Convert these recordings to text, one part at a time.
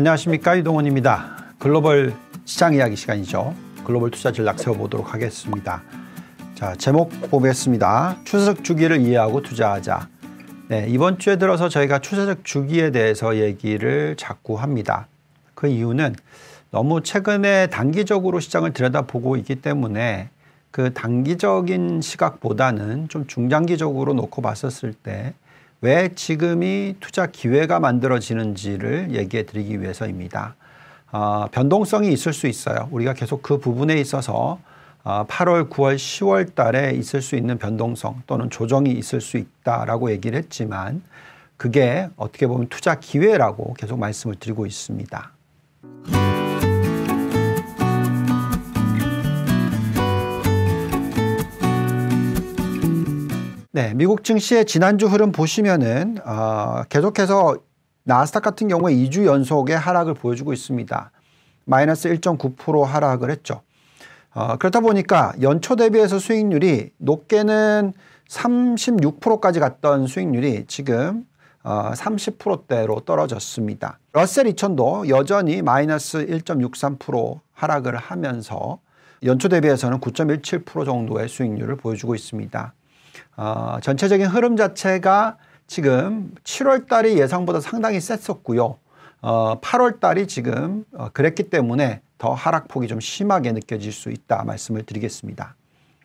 안녕하십니까 유동원입니다. 글로벌 시장 이야기 시간이죠. 글로벌 투자 전략 세워보도록 하겠습니다. 자 제목 보겠습니다. 추세적 주기를 이해하고 투자하자. 네, 이번 주에 들어서 저희가 추세적 주기에 대해서 얘기를 자꾸 합니다. 그 이유는 너무 최근에 단기적으로 시장을 들여다보고 있기 때문에 그 단기적인 시각보다는 좀 중장기적으로 놓고 봤었을 때왜 지금이 투자 기회가 만들어지는지를 얘기해 드리기 위해서입니다. 어, 변동성이 있을 수 있어요. 우리가 계속 그 부분에 있어서 어, 8월, 9월, 10월 달에 있을 수 있는 변동성 또는 조정이 있을 수 있다라고 얘기를 했지만 그게 어떻게 보면 투자 기회라고 계속 말씀을 드리고 있습니다. 네, 미국 증시의 지난주 흐름 보시면은 어, 계속해서 나스닥 같은 경우에 2주 연속의 하락을 보여주고 있습니다. 마이너스 1.9% 하락을 했죠. 어, 그렇다 보니까 연초 대비해서 수익률이 높게는 36%까지 갔던 수익률이 지금 어, 30%대로 떨어졌습니다. 러셀 2000도 여전히 마이너스 1.63% 하락을 하면서 연초 대비해서는 9.17% 정도의 수익률을 보여주고 있습니다. 어, 전체적인 흐름 자체가 지금 7월 달이 예상보다 상당히 셌었고요. 어, 8월 달이 지금 어, 그랬기 때문에 더 하락폭이 좀 심하게 느껴질 수 있다 말씀을 드리겠습니다.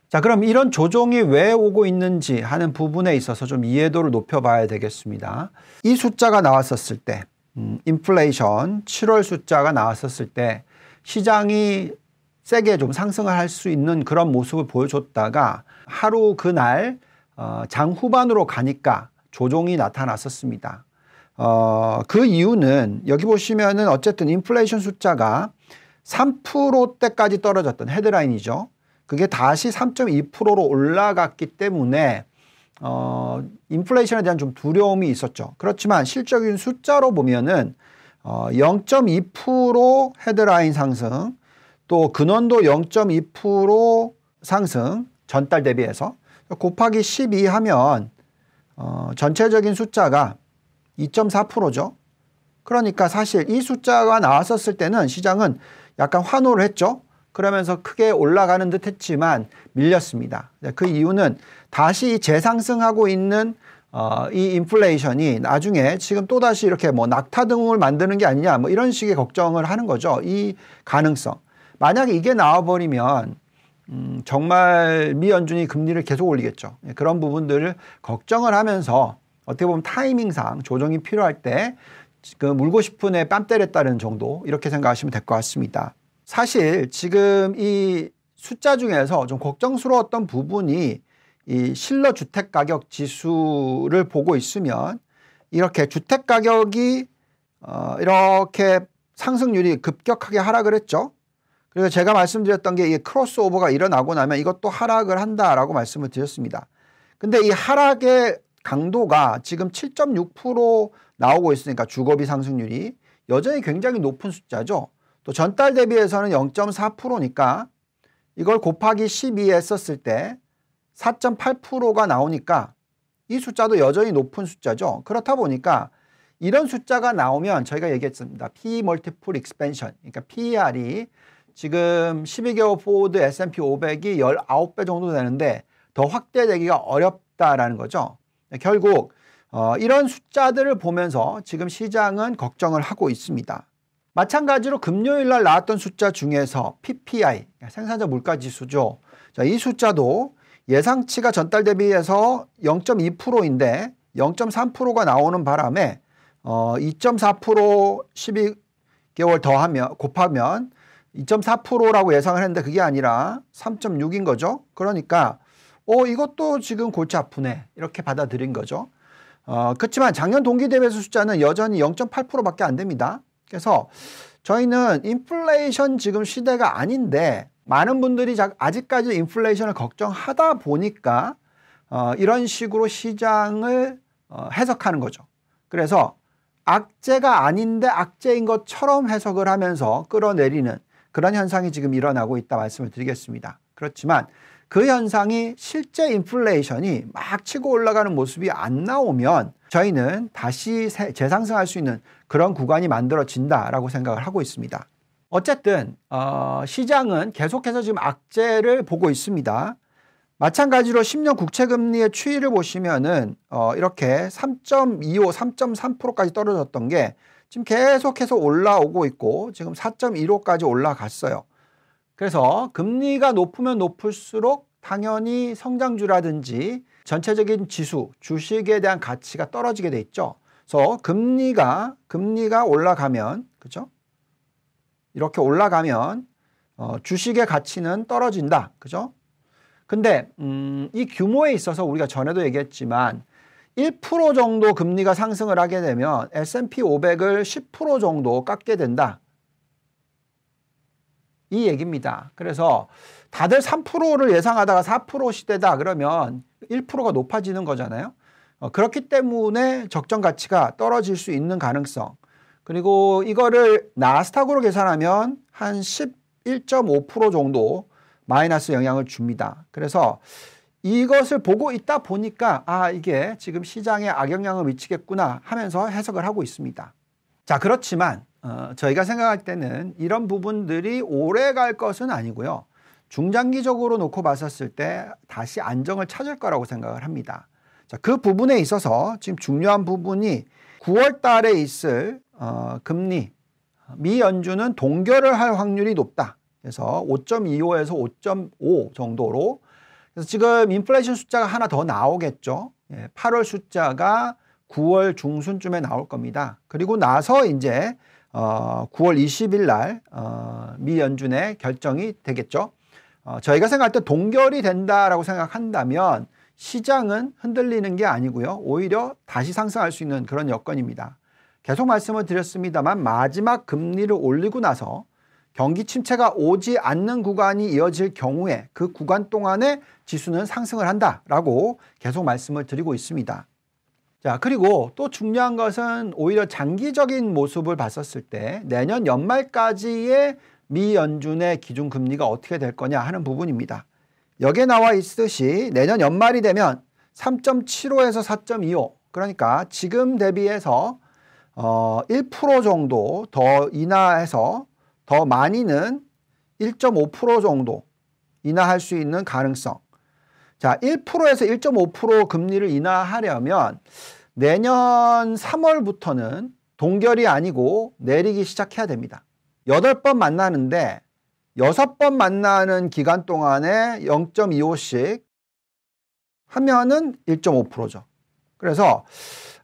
자, 그럼 이런 조정이 왜 오고 있는지 하는 부분에 있어서 좀 이해도를 높여봐야 되겠습니다. 이 숫자가 나왔었을 때, 음, 인플레이션 7월 숫자가 나왔었을 때 시장이 세게 좀 상승을 할 수 있는 그런 모습을 보여줬다가 하루 그날 어, 장 후반으로 가니까 조종이 나타났었습니다. 어, 그 이유는 여기 보시면은 어쨌든 인플레이션 숫자가 3%대까지 떨어졌던 헤드라인이죠. 그게 다시 3.2%로 올라갔기 때문에 어, 인플레이션에 대한 좀 두려움이 있었죠. 그렇지만 실적인 숫자로 보면은 어, 0.2% 헤드라인 상승, 또 근원도 0.2% 상승 전달 대비해서 곱하기 12 하면 어, 전체적인 숫자가 2.4%죠. 그러니까 사실 이 숫자가 나왔었을 때는 시장은 약간 환호를 했죠. 그러면서 크게 올라가는 듯 했지만 밀렸습니다. 네, 그 이유는 다시 재상승하고 있는 어, 이 인플레이션이 나중에 지금 또다시 이렇게 뭐 낙타 등을 만드는 게 아니냐 뭐 이런 식의 걱정을 하는 거죠. 이 가능성. 만약에 이게 나와버리면 음, 정말 미연준이 금리를 계속 올리겠죠. 예, 그런 부분들을 걱정을 하면서 어떻게 보면 타이밍상 조정이 필요할 때그 물고 싶은 애 뺨 때렸다는 정도 이렇게 생각하시면 될 것 같습니다. 사실 지금 이 숫자 중에서 좀 걱정스러웠던 부분이 이 실러 주택 가격 지수를 보고 있으면 이렇게 주택 가격이 어, 이렇게 상승률이 급격하게 하락을 했죠. 그리고 제가 말씀드렸던 게 이 크로스오버가 일어나고 나면 이것도 하락을 한다라고 말씀을 드렸습니다. 근데 이 하락의 강도가 지금 7.6% 나오고 있으니까 주거비 상승률이 여전히 굉장히 높은 숫자죠. 또 전달 대비해서는 0.4%니까 이걸 곱하기 12에 썼을 때 4.8%가 나오니까 이 숫자도 여전히 높은 숫자죠. 그렇다 보니까 이런 숫자가 나오면 저희가 얘기했습니다. P 멀티플 익스펜션, 그러니까 PER이 지금 12개월 포워드 S&P 500이 19배 정도 되는데 더 확대되기가 어렵다라는 거죠. 네, 결국 어, 이런 숫자들을 보면서 지금 시장은 걱정을 하고 있습니다. 마찬가지로 금요일 날 나왔던 숫자 중에서 PPI 생산자 물가 지수죠. 자, 이 숫자도 예상치가 전달 대비해서 0.2%인데 0.3%가 나오는 바람에 어, 2.4% 12개월 더하면 곱하면 2.4%라고 예상을 했는데 그게 아니라 3.6인 거죠. 그러니까 어 이것도 지금 골치 아프네 이렇게 받아들인 거죠. 어 그렇지만 작년 동기 대비해서 숫자는 여전히 0.8%밖에 안 됩니다. 그래서 저희는 인플레이션 지금 시대가 아닌데 많은 분들이 아직까지 인플레이션을 걱정하다 보니까 어, 이런 식으로 시장을 어, 해석하는 거죠. 그래서 악재가 아닌데 악재인 것처럼 해석을 하면서 끌어내리는 그런 현상이 지금 일어나고 있다 말씀을 드리겠습니다. 그렇지만 그 현상이 실제 인플레이션이 막 치고 올라가는 모습이 안 나오면 저희는 다시 재상승할 수 있는 그런 구간이 만들어진다라고 생각을 하고 있습니다. 어쨌든 어, 시장은 계속해서 지금 악재를 보고 있습니다. 마찬가지로 10년 국채 금리의 추이를 보시면은 어, 이렇게 3.25, 3.3%까지 떨어졌던 게 지금 계속해서 올라오고 있고 지금 4.15까지 올라갔어요. 그래서 금리가 높으면 높을수록 당연히 성장주라든지 전체적인 지수, 주식에 대한 가치가 떨어지게 돼 있죠. 그래서 금리가 금리가 올라가면 그죠? 이렇게 올라가면 어, 주식의 가치는 떨어진다. 그죠? 근데 음, 이 규모에 있어서 우리가 전에도 얘기했지만 1% 정도 금리가 상승을 하게 되면 S&P 500을 10% 정도 깎게 된다. 이 얘기입니다. 그래서 다들 3%를 예상하다가 4% 시대다 그러면 1%가 높아지는 거잖아요. 어, 그렇기 때문에 적정 가치가 떨어질 수 있는 가능성. 그리고 이거를 나스닥으로 계산하면 한 11.5% 정도 마이너스 영향을 줍니다. 그래서 이것을 보고 있다 보니까 아 이게 지금 시장에 악영향을 미치겠구나 하면서 해석을 하고 있습니다. 자 그렇지만 어, 저희가 생각할 때는 이런 부분들이 오래 갈 것은 아니고요. 중장기적으로 놓고 봤었을 때 다시 안정을 찾을 거라고 생각을 합니다. 자, 그 부분에 있어서 지금 중요한 부분이 9월 달에 있을 어, 금리 미 연준은 동결을 할 확률이 높다. 그래서 5.25에서 5.5 정도로 그래서 지금 인플레이션 숫자가 하나 더 나오겠죠. 8월 예, 숫자가 9월 중순쯤에 나올 겁니다. 그리고 나서 이제 어 9월 20일 날어미 연준의 결정이 되겠죠. 어 저희가 생각할 때 동결이 된다라고 생각한다면 시장은 흔들리는 게 아니고요. 오히려 다시 상승할 수 있는 그런 여건입니다. 계속 말씀을 드렸습니다만 마지막 금리를 올리고 나서 경기 침체가 오지 않는 구간이 이어질 경우에 그 구간 동안에 지수는 상승을 한다라고 계속 말씀을 드리고 있습니다. 자, 그리고 또 중요한 것은 오히려 장기적인 모습을 봤었을 때 내년 연말까지의 미 연준의 기준 금리가 어떻게 될 거냐 하는 부분입니다. 여기에 나와 있듯이 내년 연말이 되면 3.75에서 4.25 그러니까 지금 대비해서 어, 1% 정도 더 인하해서 더 많이는 1.5% 정도 인하할 수 있는 가능성. 자, 1%에서 1.5% 금리를 인하하려면 내년 3월부터는 동결이 아니고 내리기 시작해야 됩니다. 8번 만나는데 6번 만나는 기간 동안에 0.25씩 하면은 1.5%죠. 그래서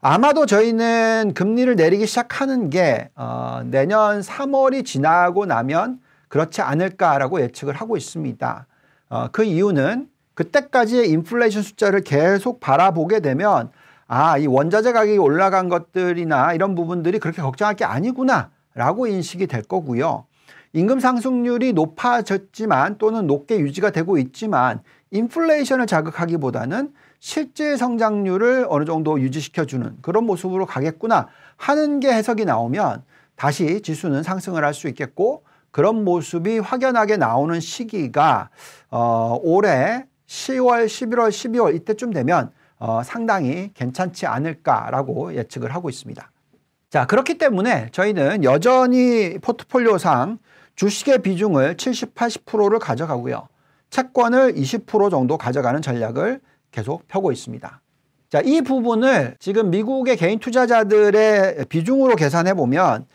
아마도 저희는 금리를 내리기 시작하는 게 어, 내년 3월이 지나고 나면 그렇지 않을까라고 예측을 하고 있습니다. 어, 그 이유는 그때까지의 인플레이션 숫자를 계속 바라보게 되면 아, 이 원자재 가격이 올라간 것들이나 이런 부분들이 그렇게 걱정할 게 아니구나 라고 인식이 될 거고요. 임금 상승률이 높아졌지만 또는 높게 유지가 되고 있지만 인플레이션을 자극하기보다는 실제 성장률을 어느 정도 유지시켜주는 그런 모습으로 가겠구나 하는 게 해석이 나오면 다시 지수는 상승을 할 수 있겠고 그런 모습이 확연하게 나오는 시기가 어, 올해 10월, 11월, 12월 이때쯤 되면 어, 상당히 괜찮지 않을까라고 예측을 하고 있습니다. 자, 그렇기 때문에 저희는 여전히 포트폴리오상 주식의 비중을 70, 80%를 가져가고요. 채권을 20% 정도 가져가는 전략을 계속 펴고 있습니다. 자, 이 부분을 지금 미국의 개인 투자자들의 비중으로 계산해 보면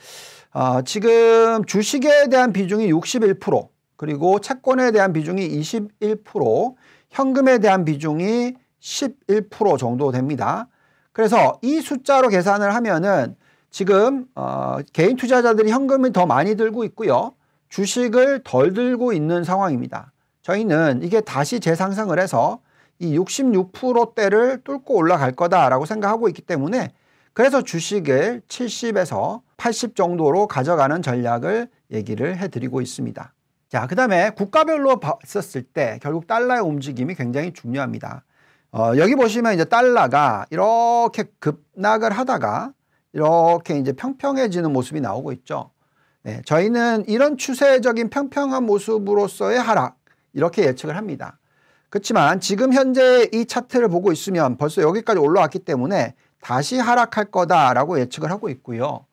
어, 지금 주식에 대한 비중이 61% 그리고 채권에 대한 비중이 21% 현금에 대한 비중이 11% 정도 됩니다. 그래서 이 숫자로 계산을 하면은 지금 어, 개인 투자자들이 현금을 더 많이 들고 있고요. 주식을 덜 들고 있는 상황입니다. 저희는 이게 다시 재상승을 해서 이 66%대를 뚫고 올라갈 거다라고 생각하고 있기 때문에 그래서 주식을 70에서 80 정도로 가져가는 전략을 얘기를 해드리고 있습니다. 자, 그 다음에 국가별로 봤었을 때 결국 달러의 움직임이 굉장히 중요합니다. 어, 여기 보시면 이제 달러가 이렇게 급락을 하다가 이렇게 이제 평평해지는 모습이 나오고 있죠. 네, 저희는 이런 추세적인 평평한 모습으로서의 하락 이렇게 예측을 합니다. 그렇지만 지금 현재 이 차트를 보고 있으면 벌써 여기까지 올라왔기 때문에 다시 하락할 거다라고 예측을 하고 있고요.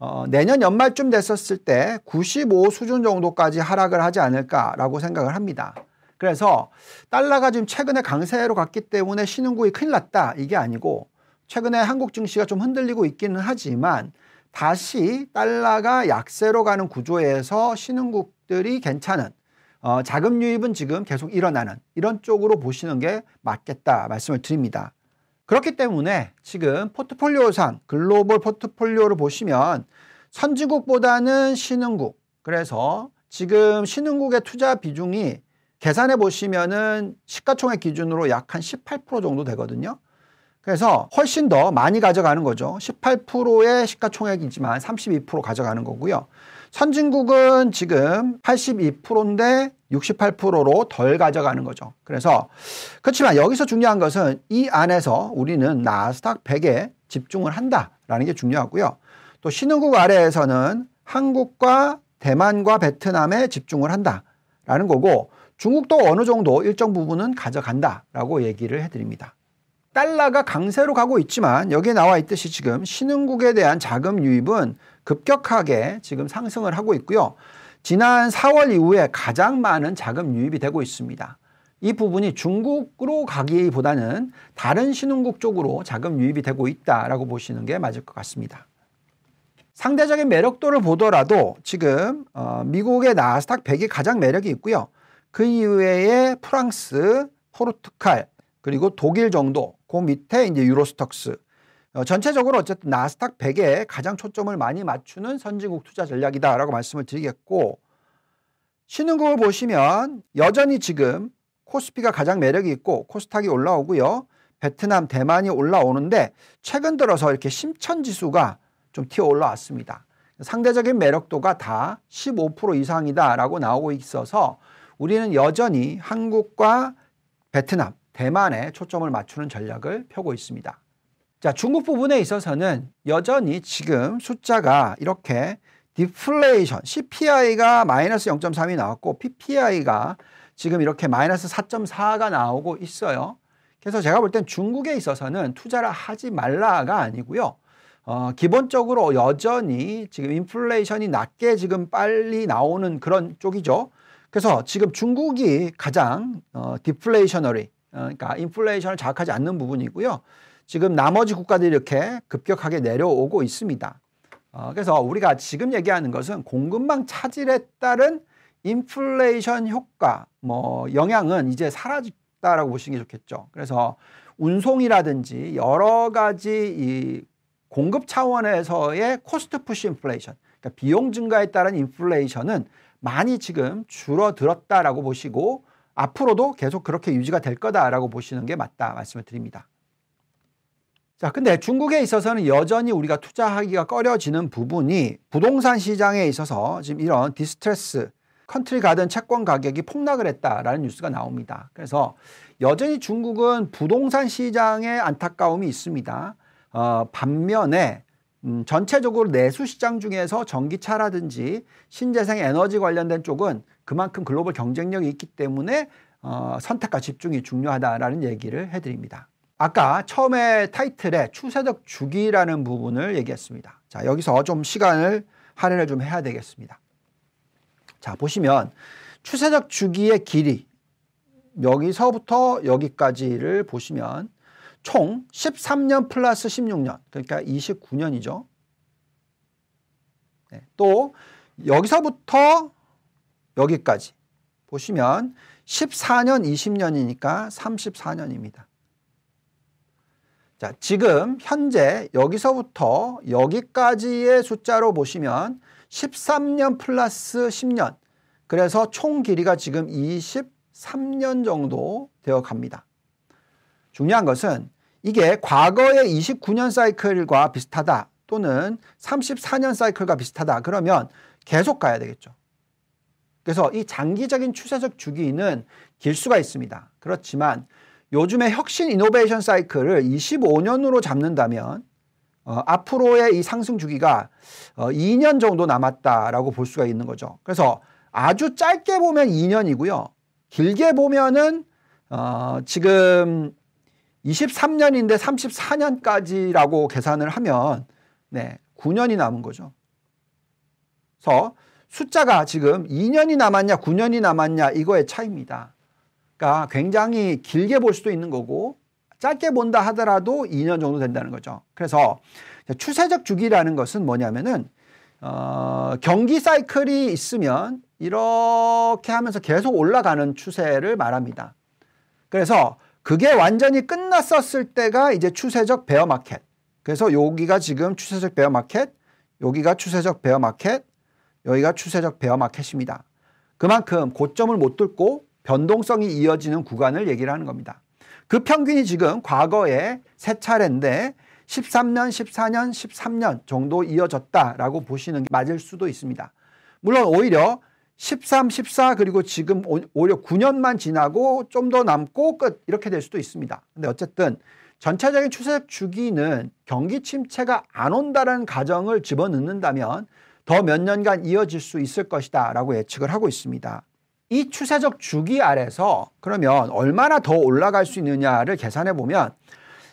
어, 내년 연말쯤 됐었을 때 95 수준 정도까지 하락을 하지 않을까라고 생각을 합니다. 그래서 달러가 지금 최근에 강세로 갔기 때문에 신흥국이 큰일 났다 이게 아니고 최근에 한국 증시가 좀 흔들리고 있기는 하지만 다시 달러가 약세로 가는 구조에서 신흥국들이 괜찮은 어, 자금 유입은 지금 계속 일어나는 이런 쪽으로 보시는 게 맞겠다 말씀을 드립니다. 그렇기 때문에 지금 포트폴리오상 글로벌 포트폴리오를 보시면 선진국보다는 신흥국 그래서 지금 신흥국의 투자 비중이 계산해 보시면은 시가총액 기준으로 약 한 18% 정도 되거든요. 그래서 훨씬 더 많이 가져가는 거죠. 18%의 시가총액이지만 32% 가져가는 거고요. 선진국은 지금 82%인데 68%로 덜 가져가는 거죠. 그래서 그렇지만 여기서 중요한 것은 이 안에서 우리는 나스닥 100에 집중을 한다라는 게 중요하고요. 또 신흥국 아래에서는 한국과 대만과 베트남에 집중을 한다라는 거고 중국도 어느 정도 일정 부분은 가져간다라고 얘기를 해드립니다. 달러가 강세로 가고 있지만 여기에 나와 있듯이 지금 신흥국에 대한 자금 유입은 급격하게 지금 상승을 하고 있고요. 지난 4월 이후에 가장 많은 자금 유입이 되고 있습니다. 이 부분이 중국으로 가기보다는 다른 신흥국 쪽으로 자금 유입이 되고 있다라고 보시는 게 맞을 것 같습니다. 상대적인 매력도를 보더라도 지금 어, 미국의 나스닥 100이 가장 매력이 있고요. 그 이외에 프랑스, 포르투갈, 그리고 독일 정도, 그 밑에 이제 유로스톡스, 어, 전체적으로 어쨌든 나스닥 100에 가장 초점을 많이 맞추는 선진국 투자 전략이다라고 말씀을 드리겠고 신흥국을 보시면 여전히 지금 코스피가 가장 매력이 있고 코스닥이 올라오고요. 베트남, 대만이 올라오는데 최근 들어서 이렇게 심천지수가 좀 튀어 올라왔습니다. 상대적인 매력도가 다 15% 이상이다라고 나오고 있어서 우리는 여전히 한국과 베트남, 대만에 초점을 맞추는 전략을 펴고 있습니다. 자, 중국 부분에 있어서는 여전히 지금 숫자가 이렇게 디플레이션, CPI가 마이너스 0.3이 나왔고 PPI가 지금 이렇게 마이너스 4.4가 나오고 있어요. 그래서 제가 볼 땐 중국에 있어서는 투자를 하지 말라가 아니고요. 어, 기본적으로 여전히 지금 인플레이션이 낮게 지금 빨리 나오는 그런 쪽이죠. 그래서 지금 중국이 가장 어, 디플레이셔너리, 어, 그러니까 인플레이션을 자극하지 않는 부분이고요. 지금 나머지 국가들이 이렇게 급격하게 내려오고 있습니다. 어, 그래서 우리가 지금 얘기하는 것은 공급망 차질에 따른 인플레이션 효과, 뭐, 영향은 이제 사라졌다라고 보시는 게 좋겠죠. 그래서 운송이라든지 여러 가지 이 공급 차원에서의 코스트 푸시 인플레이션, 그러니까 비용 증가에 따른 인플레이션은 많이 지금 줄어들었다라고 보시고 앞으로도 계속 그렇게 유지가 될 거다라고 보시는 게 맞다 말씀을 드립니다. 자, 근데 중국에 있어서는 여전히 우리가 투자하기가 꺼려지는 부분이 부동산 시장에 있어서 지금 이런 디스트레스, 컨트리 가든 채권 가격이 폭락을 했다라는 뉴스가 나옵니다. 그래서 여전히 중국은 부동산 시장에 안타까움이 있습니다. 어, 반면에 음, 전체적으로 내수 시장 중에서 전기차라든지 신재생 에너지 관련된 쪽은 그만큼 글로벌 경쟁력이 있기 때문에 어, 선택과 집중이 중요하다라는 얘기를 해드립니다. 아까 처음에 타이틀에 추세적 주기라는 부분을 얘기했습니다. 자, 여기서 좀 시간을 할애를 좀 해야 되겠습니다. 자, 보시면 추세적 주기의 길이 여기서부터 여기까지를 보시면 총 13년 플러스 16년, 그러니까 29년이죠. 네, 또 여기서부터 여기까지 보시면 14년 20년이니까 34년입니다. 자, 지금 현재 여기서부터 여기까지의 숫자로 보시면 13년 플러스 10년. 그래서 총 길이가 지금 23년 정도 되어 갑니다. 중요한 것은 이게 과거의 29년 사이클과 비슷하다 또는 34년 사이클과 비슷하다 그러면 계속 가야 되겠죠. 그래서 이 장기적인 추세적 주기는 길 수가 있습니다. 그렇지만 요즘의 혁신 이노베이션 사이클을 25년으로 잡는다면 어, 앞으로의 이 상승 주기가 어, 2년 정도 남았다라고 볼 수가 있는 거죠. 그래서 아주 짧게 보면 2년이고요. 길게 보면은 어, 지금 23년인데 34년까지라고 계산을 하면 네, 9년이 남은 거죠. 그래서 숫자가 지금 2년이 남았냐 9년이 남았냐 이거의 차이입니다. 그러니까 굉장히 길게 볼 수도 있는 거고 짧게 본다 하더라도 2년 정도 된다는 거죠. 그래서 추세적 주기라는 것은 뭐냐면은 어, 경기 사이클이 있으면 이렇게 하면서 계속 올라가는 추세를 말합니다. 그래서 그게 완전히 끝났었을 때가 이제 추세적 베어 마켓. 그래서 여기가 지금 추세적 베어 마켓, 여기가 추세적 베어 마켓, 여기가 추세적 베어 마켓입니다. 그만큼 고점을 못 뚫고 변동성이 이어지는 구간을 얘기를 하는 겁니다. 그 평균이 지금 과거에 세 차례인데 13년, 14년, 13년 정도 이어졌다라고 보시는 게 맞을 수도 있습니다. 물론 오히려 13, 14 그리고 지금 오히려 9년만 지나고 좀 더 남고 끝 이렇게 될 수도 있습니다. 근데 어쨌든 전체적인 추세 주기는 경기 침체가 안온다는 가정을 집어넣는다면 더 몇 년간 이어질 수 있을 것이다 라고 예측을 하고 있습니다. 이 추세적 주기 아래서 그러면 얼마나 더 올라갈 수 있느냐를 계산해 보면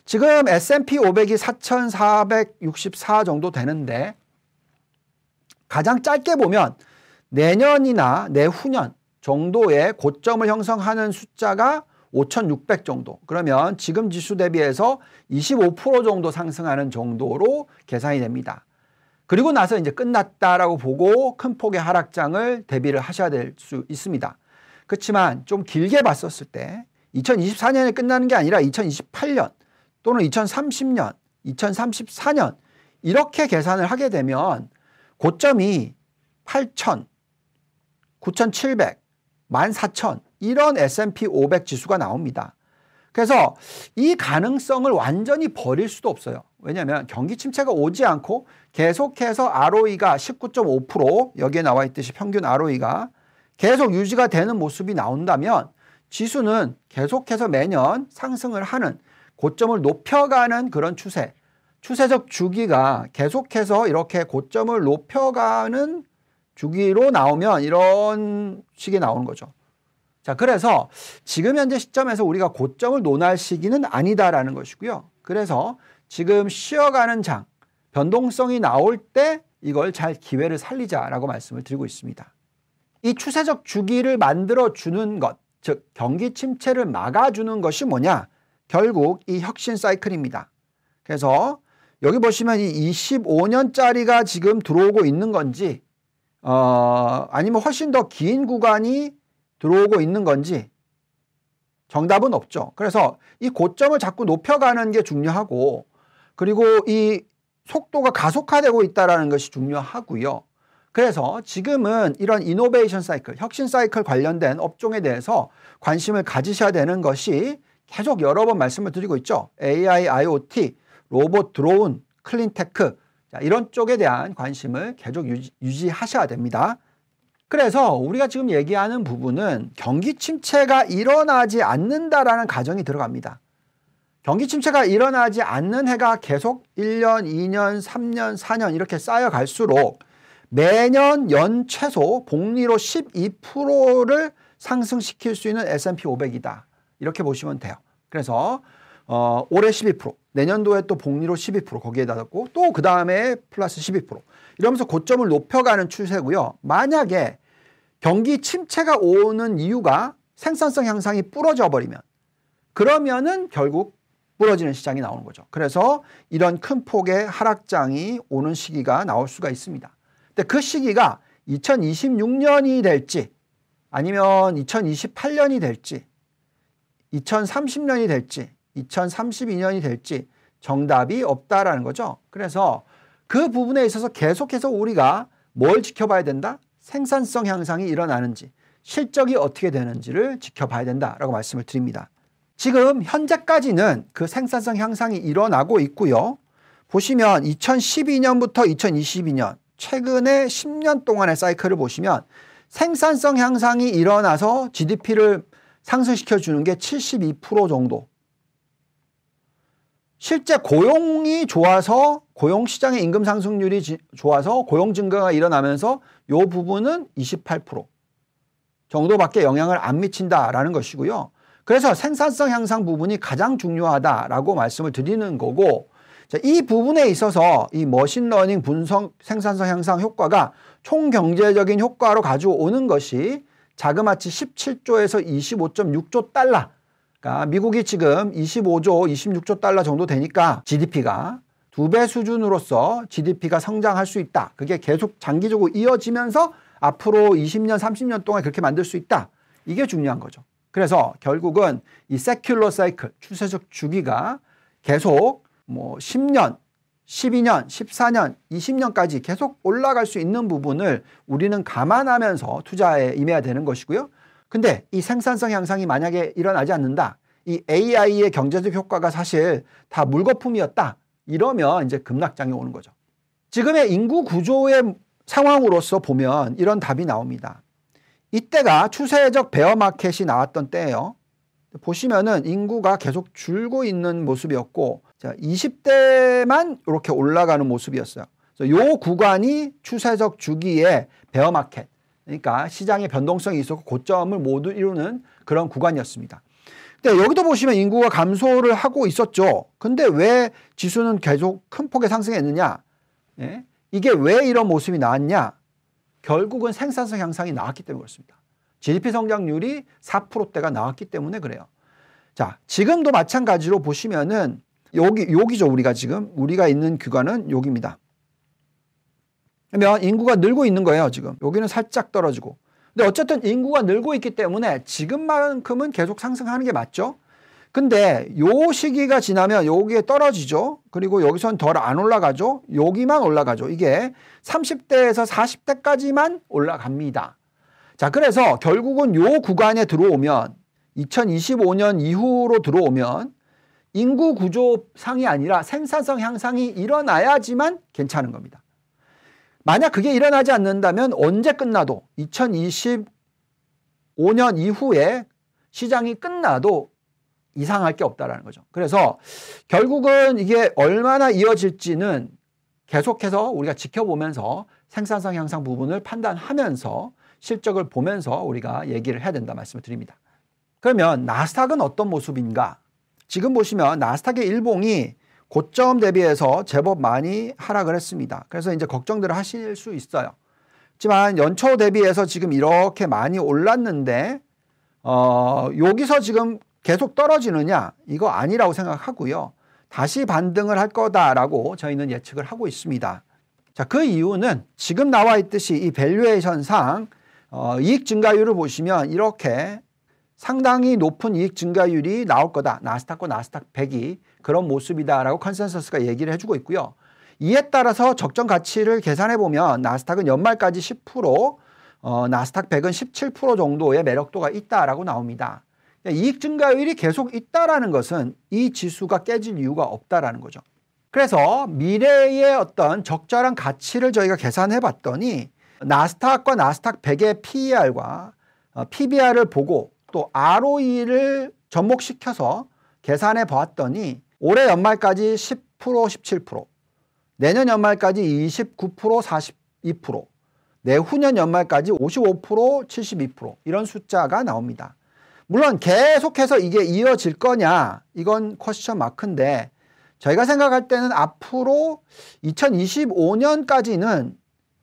지금 S&P 500이 4,464 정도 되는데 가장 짧게 보면 내년이나 내후년 정도의 고점을 형성하는 숫자가 5,600 정도. 그러면 지금 지수 대비해서 25% 정도 상승하는 정도로 계산이 됩니다. 그리고 나서 이제 끝났다라고 보고 큰 폭의 하락장을 대비를 하셔야 될 수 있습니다. 그렇지만 좀 길게 봤었을 때 2024년에 끝나는 게 아니라 2028년 또는 2030년, 2034년 이렇게 계산을 하게 되면 고점이 8,000, 9,700, 14,000 이런 S&P 500 지수가 나옵니다. 그래서 이 가능성을 완전히 버릴 수도 없어요. 왜냐하면 경기 침체가 오지 않고 계속해서 ROE가 19.5% 여기에 나와 있듯이 평균 ROE가 계속 유지가 되는 모습이 나온다면 지수는 계속해서 매년 상승을 하는 고점을 높여가는 그런 추세 추세적 주기가 계속해서 이렇게 고점을 높여가는 주기로 나오면 이런 식이 나오는 거죠. 자, 그래서 지금 현재 시점에서 우리가 고점을 논할 시기는 아니다라는 것이고요. 그래서 지금 쉬어가는 장, 변동성이 나올 때 이걸 잘 기회를 살리자라고 말씀을 드리고 있습니다. 이 추세적 주기를 만들어 주는 것, 즉 경기 침체를 막아주는 것이 뭐냐? 결국 이 혁신 사이클입니다. 그래서 여기 보시면 이 25년짜리가 지금 들어오고 있는 건지, 어, 아니면 훨씬 더 긴 구간이 들어오고 있는 건지 정답은 없죠. 그래서 이 고점을 자꾸 높여가는 게 중요하고 그리고 이 속도가 가속화되고 있다는 것이 중요하고요. 그래서 지금은 이런 이노베이션 사이클, 혁신 사이클 관련된 업종에 대해서 관심을 가지셔야 되는 것이 계속 여러 번 말씀을 드리고 있죠. AI, IoT, 로봇, 드론, 클린테크 이런 쪽에 대한 관심을 계속 유지, 하셔야 됩니다. 그래서 우리가 지금 얘기하는 부분은 경기 침체가 일어나지 않는다라는 가정이 들어갑니다. 경기 침체가 일어나지 않는 해가 계속 1년, 2년, 3년, 4년 이렇게 쌓여갈수록 매년 연 최소 복리로 12%를 상승시킬 수 있는 S&P 500이다. 이렇게 보시면 돼요. 그래서 어, 올해 12%, 내년도에 또 복리로 12% 거기에 닫았고또 그 다음에 플러스 12% 이러면서 고점을 높여가는 추세고요. 만약에 경기 침체가 오는 이유가 생산성 향상이 부러져 버리면 그러면은 결국 부러지는 시장이 나오는 거죠. 그래서 이런 큰 폭의 하락장이 오는 시기가 나올 수가 있습니다. 근데 그 시기가 2026년이 될지 아니면 2028년이 될지 2030년이 될지 2032년이 될지 정답이 없다라는 거죠. 그래서 그 부분에 있어서 계속해서 우리가 뭘 지켜봐야 된다? 생산성 향상이 일어나는지 실적이 어떻게 되는지를 지켜봐야 된다라고 말씀을 드립니다. 지금 현재까지는 그 생산성 향상이 일어나고 있고요. 보시면 2012년부터 2022년 최근에 10년 동안의 사이클을 보시면 생산성 향상이 일어나서 GDP를 상승시켜 주는 게 72% 정도. 실제 고용이 좋아서 고용 시장의 임금 상승률이 지, 좋아서 고용 증가가 일어나면서 요 부분은 28% 정도밖에 영향을 안 미친다라는 것이고요. 그래서 생산성 향상 부분이 가장 중요하다라고 말씀을 드리는 거고 자, 이 부분에 있어서 이 머신러닝 분석 생산성 향상 효과가 총경제적인 효과로 가져오는 것이 자그마치 17조에서 25.6조 달러 그러니까 미국이 지금 25조 26조 달러 정도 되니까 GDP가 두 배 수준으로서 GDP가 성장할 수 있다 그게 계속 장기적으로 이어지면서 앞으로 20년 30년 동안 그렇게 만들 수 있다 이게 중요한 거죠 그래서 결국은 이 세큘러 사이클, 추세적 주기가 계속 뭐 10년, 12년, 14년, 20년까지 계속 올라갈 수 있는 부분을 우리는 감안하면서 투자에 임해야 되는 것이고요. 근데 이 생산성 향상이 만약에 일어나지 않는다. 이 AI의 경제적 효과가 사실 다 물거품이었다. 이러면 이제 급락장이 오는 거죠. 지금의 인구 구조의 상황으로서 보면 이런 답이 나옵니다. 이때가 추세적 베어 마켓이 나왔던 때예요. 보시면은 인구가 계속 줄고 있는 모습이었고 자, 20대만 이렇게 올라가는 모습이었어요. 그래서 요 구간이 추세적 주기의 베어 마켓. 그러니까 시장의 변동성이 있었고 고점을 모두 이루는 그런 구간이었습니다. 근데 여기도 보시면 인구가 감소를 하고 있었죠. 근데 왜 지수는 계속 큰 폭의 상승했느냐? 예? 이게 왜 이런 모습이 나왔냐? 결국은 생산성 향상이 나왔기 때문에 그렇습니다. GDP 성장률이 4%대가 나왔기 때문에 그래요. 자, 지금도 마찬가지로 보시면은 여기 여기죠 우리가 지금 우리가 있는 기관은 여기입니다. 그러면 인구가 늘고 있는 거예요 지금 여기는 살짝 떨어지고 근데 어쨌든 인구가 늘고 있기 때문에 지금만큼은 계속 상승하는 게 맞죠 근데 요 시기가 지나면 여기에 떨어지죠. 그리고 여기선 덜 안 올라가죠. 여기만 올라가죠. 이게 30대에서 40대까지만 올라갑니다. 자, 그래서 결국은 요 구간에 들어오면 2025년 이후로 들어오면 인구 구조상이 아니라 생산성 향상이 일어나야지만 괜찮은 겁니다. 만약 그게 일어나지 않는다면 언제 끝나도 2025년 이후에 시장이 끝나도 이상할 게 없다라는 거죠. 그래서 결국은 이게 얼마나 이어질지는 계속해서 우리가 지켜보면서 생산성 향상 부분을 판단하면서 실적을 보면서 우리가 얘기를 해야 된다 말씀을 드립니다. 그러면 나스닥은 어떤 모습인가? 지금 보시면 나스닥의 일봉이 고점 대비해서 제법 많이 하락을 했습니다. 그래서 이제 걱정들을 하실 수 있어요. 하지만 연초 대비해서 지금 이렇게 많이 올랐는데 어, 여기서 지금 계속 떨어지느냐 이거 아니라고 생각하고요. 다시 반등을 할 거다라고 저희는 예측을 하고 있습니다. 자, 그 이유는 지금 나와 있듯이 이 밸류에이션상 어, 이익 증가율을 보시면 이렇게 상당히 높은 이익 증가율이 나올 거다. 나스닥과 나스닥 100이 그런 모습이다라고 컨센서스가 얘기를 해주고 있고요. 이에 따라서 적정 가치를 계산해 보면 나스닥은 연말까지 10%, 어, 나스닥 100은 17% 정도의 매력도가 있다라고 나옵니다. 그러니까 이익 증가율이 계속 있다라는 것은 이 지수가 깨질 이유가 없다라는 거죠. 그래서 미래의 어떤 적절한 가치를 저희가 계산해 봤더니 나스닥과 나스닥 100의 PER과 어, PBR을 보고 또 ROE를 접목시켜서 계산해 보았더니 올해 연말까지 10% 17%, 내년 연말까지 29% 42%, 내후년 연말까지 55% 72% 이런 숫자가 나옵니다. 물론 계속해서 이게 이어질 거냐 이건 퀘스천 마크인데 저희가 생각할 때는 앞으로 2025년까지는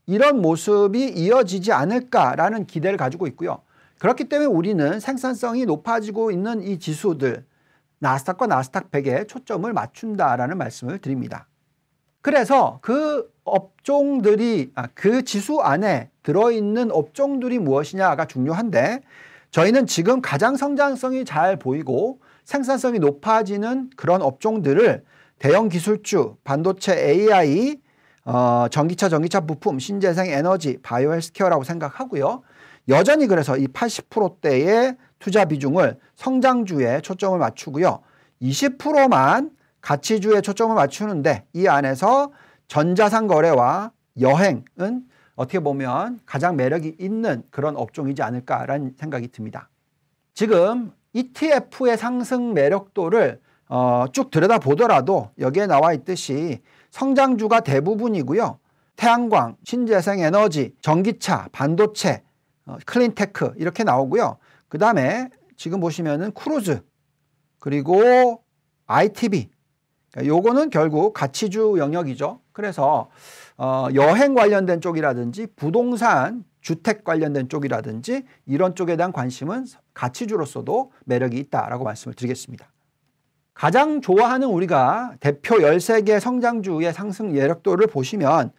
이런 모습이 이어지지 않을까라는 기대를 가지고 있고요. 그렇기 때문에 우리는 생산성이 높아지고 있는 이 지수들 나스닥과 나스닥 100에 초점을 맞춘다라는 말씀을 드립니다. 그래서 그 업종들이 아, 그 지수 안에 들어있는 업종들이 무엇이냐가 중요한데 저희는 지금 가장 성장성이 잘 보이고 생산성이 높아지는 그런 업종들을 대형 기술주, 반도체, AI, 어, 전기차, 전기차 부품, 신재생 에너지, 바이오 헬스케어라고 생각하고요. 여전히 그래서 이 80%대의 투자 비중을 성장주에 초점을 맞추고요. 20%만 가치주에 초점을 맞추는데 이 안에서 전자상 거래와 여행은 어떻게 보면 가장 매력이 있는 그런 업종이지 않을까라는 생각이 듭니다. 지금 ETF의 상승 매력도를 어, 쭉 들여다보더라도 여기에 나와 있듯이 성장주가 대부분이고요. 태양광, 신재생 에너지, 전기차, 반도체, 어, 클린테크 이렇게 나오고요. 그 다음에 지금 보시면은 크루즈 그리고 ITB 그러니까 요거는 결국 가치주 영역이죠. 그래서 어, 여행 관련된 쪽이라든지 부동산, 주택 관련된 쪽이라든지 이런 쪽에 대한 관심은 가치주로서도 매력이 있다라고 말씀을 드리겠습니다. 가장 좋아하는 우리가 대표 13개 성장주의 상승 예력도를 보시면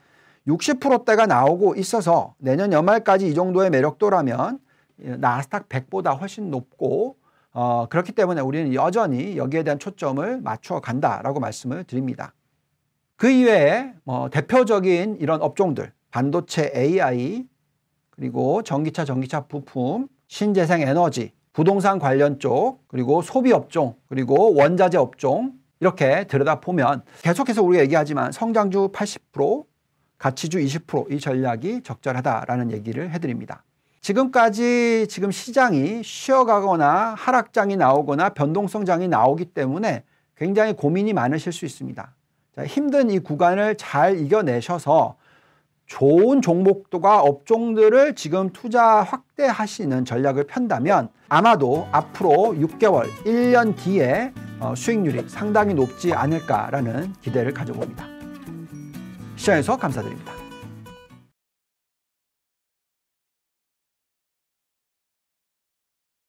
60%대가 나오고 있어서 내년 연말까지 이 정도의 매력도라면 나스닥 100보다 훨씬 높고 어, 그렇기 때문에 우리는 여전히 여기에 대한 초점을 맞춰 간다라고 말씀을 드립니다. 그 이외에 뭐 대표적인 이런 업종들 반도체 AI 그리고 전기차 전기차 부품 신재생 에너지 부동산 관련 쪽 그리고 소비 업종 그리고 원자재 업종 이렇게 들여다보면 계속해서 우리가 얘기하지만 성장주 80% 가치주 20%이 전략이 적절하다라는 얘기를 해드립니다. 지금까지 지금 시장이 쉬어가거나 하락장이 나오거나 변동성장이 나오기 때문에 굉장히 고민이 많으실 수 있습니다. 힘든 이 구간을 잘 이겨내셔서 좋은 종목도가 업종들을 지금 투자 확대하시는 전략을 편다면 아마도 앞으로 6개월, 1년 뒤에 어, 수익률이 상당히 높지 않을까라는 기대를 가져봅니다. 시청해서 감사드립니다.